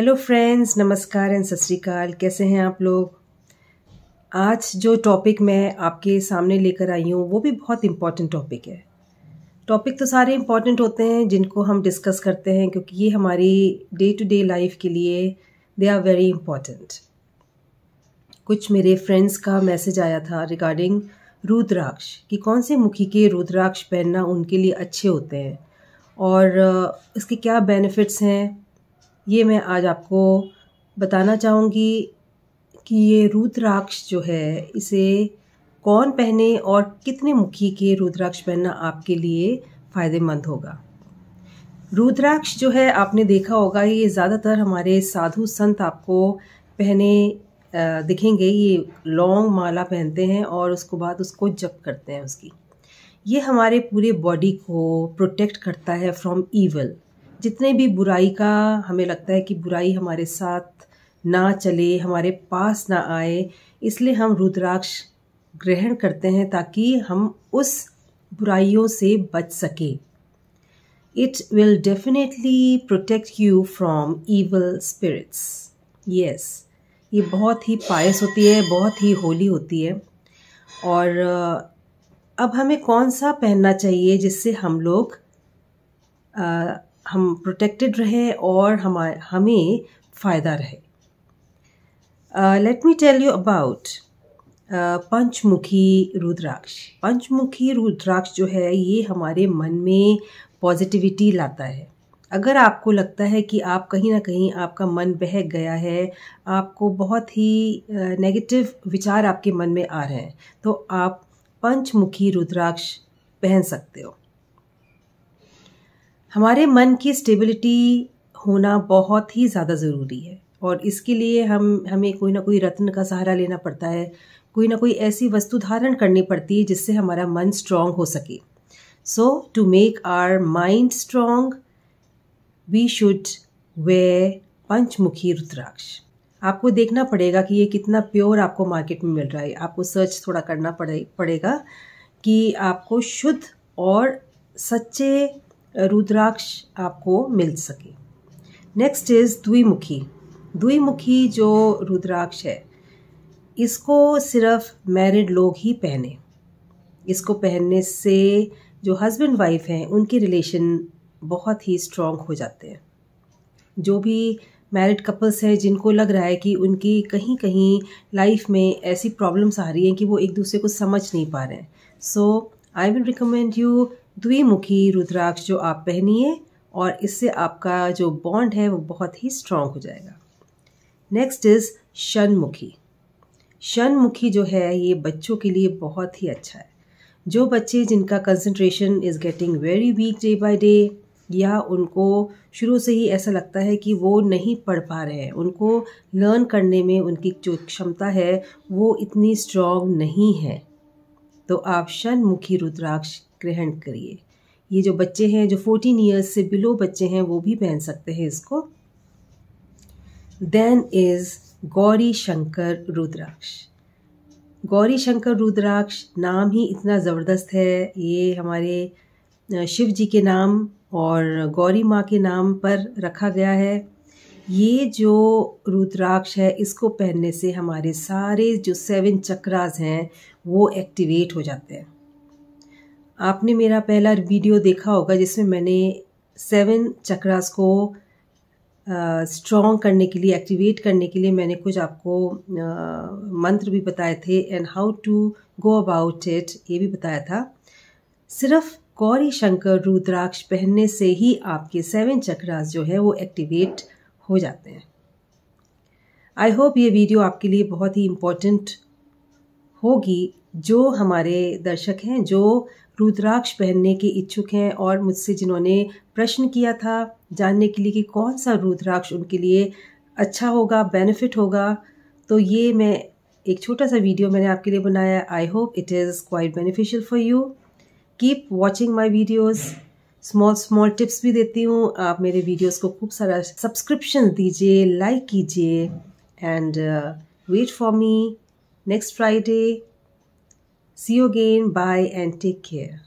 Hello friends नमस्कार and सत कैसे हैं आप लोग आज जो टॉपिक मैं आपके सामने लेकर आई हूँ वो भी बहुत इम्पॉर्टेंट टॉपिक है टॉपिक तो सारे इम्पॉर्टेंट होते हैं जिनको हम डिस्कस करते हैं क्योंकि ये हमारी डे टू डे लाइफ के लिए दे आर वेरी इम्पॉर्टेंट कुछ मेरे फ्रेंड्स का मैसेज आया था रिगार्डिंग रुद्राक्ष कि कौन से मुखी के रुद्राक्ष पहनना उनके लिए अच्छे होते हैं और इसके क्या बेनिफिट्स हैं ये मैं आज आपको बताना चाहूँगी कि ये रुद्राक्ष जो है इसे कौन पहने और कितने मुखी के रुद्राक्ष पहनना आपके लिए फ़ायदेमंद होगा रुद्राक्ष जो है आपने देखा होगा ये ज़्यादातर हमारे साधु संत आपको पहने दिखेंगे ये लॉन्ग माला पहनते हैं और उसको बाद उसको जप करते हैं उसकी ये हमारे पूरे बॉडी को प्रोटेक्ट करता है फ्रॉम ईवल जितने भी बुराई का हमें लगता है कि बुराई हमारे साथ ना चले हमारे पास ना आए इसलिए हम रुद्राक्ष ग्रहण करते हैं ताकि हम उस बुराइयों से बच सके it will definitely protect you from evil spirits yes ये बहुत ही पायस होती है बहुत ही होली होती है और अब हमें कौन सा पहनना चाहिए जिससे हम लोग हम प्रोटेक्टेड रहें और हमारे हमें फ़ायदा रहे let me tell you about panchmukhi rudraksha panchmukhi rudraksha जो है ये हमारे मन में पॉजिटिविटी लाता है अगर आपको लगता है कि आप कहीं ना कहीं आपका मन बहक गया है आपको बहुत ही नेगेटिव uh, विचार आपके मन में आ रहे हैं तो आप पंचमुखी रुद्राक्ष पहन सकते हो हमारे मन की स्टेबिलिटी होना बहुत ही ज़्यादा ज़रूरी है और इसके लिए हम हमें कोई ना कोई रत्न का सहारा लेना पड़ता है कोई ना कोई ऐसी वस्तु धारण करनी पड़ती है जिससे हमारा मन स्ट्रांग हो सके so to make our mind strong we should wear panchmukhi rudraksha आपको देखना पड़ेगा कि ये कितना प्योर आपको मार्केट में मिल रहा है आपको सर्च थोड़ा करना पड़े पड़ेगा कि आपको शुद्ध और सच्चे रुद्राक्ष आपको मिल सके नेक्स्ट इज़ द्विमुखी द्विमुखी जो रुद्राक्ष है इसको सिर्फ मैरिड लोग ही पहने इसको पहनने से जो हस्बैंड वाइफ हैं उनके रिलेशन बहुत ही स्ट्रॉन्ग हो जाते हैं जो भी मैरिड कपल्स हैं जिनको लग रहा है कि उनकी कहीं कहीं लाइफ में ऐसी प्रॉब्लम्स आ रही हैं कि वो एक दूसरे को समझ नहीं पा रहे हैं so I will recommend you dwimukhi rudraksha जो आप पहनिए और इससे आपका जो बॉन्ड है वो बहुत ही स्ट्रॉन्ग हो जाएगा नेक्स्ट इज़ शनमुखी शनमुखी जो है ये बच्चों के लिए बहुत ही अच्छा है जो बच्चे जिनका concentration is getting very weak day by day या उनको शुरू से ही ऐसा लगता है कि वो नहीं पढ़ पा रहे हैं उनको लर्न करने में उनकी जो क्षमता है वो इतनी स्ट्रांग नहीं है तो आप शनमुखी रुद्राक्ष ग्रहण करिए ये जो बच्चे हैं जो फोर्टीन ईयर्स से बिलो बच्चे हैं वो भी पहन सकते हैं इसको देन इज़ गौरी शंकर रुद्राक्ष गौरी शंकर रुद्राक्ष नाम ही इतना ज़बरदस्त है ये हमारे शिव जी के नाम और गौरी माँ के नाम पर रखा गया है ये जो रुद्राक्ष है इसको पहनने से हमारे सारे जो सेवन चक्रास हैं वो एक्टिवेट हो जाते हैं आपने मेरा पहला वीडियो देखा होगा जिसमें मैंने सेवन चक्रास को स्ट्रॉन्ग uh, करने के लिए एक्टिवेट करने के लिए मैंने कुछ आपको uh, मंत्र भी बताए थे and how to go about it ये भी बताया था सिर्फ गौरी शंकर रुद्राक्ष पहनने से ही आपके सेवन चक्रास जो है वो एक्टिवेट हो जाते हैं आई होप ये वीडियो आपके लिए बहुत ही इम्पोर्टेंट होगी जो हमारे दर्शक हैं जो रुद्राक्ष पहनने के इच्छुक हैं और मुझसे जिन्होंने प्रश्न किया था जानने के लिए कि कौन सा रुद्राक्ष उनके लिए अच्छा होगा बेनिफिट होगा तो ये मैं एक छोटा सा वीडियो मैंने आपके लिए बनाया I hope it is quite beneficial for you keep watching my videos small small tips भी देती हूँ आप मेरे वीडियोस को खूब सारा सब्सक्रिप्शन दीजिए लाइक कीजिए and wait for me next Friday See you again. Bye and take care.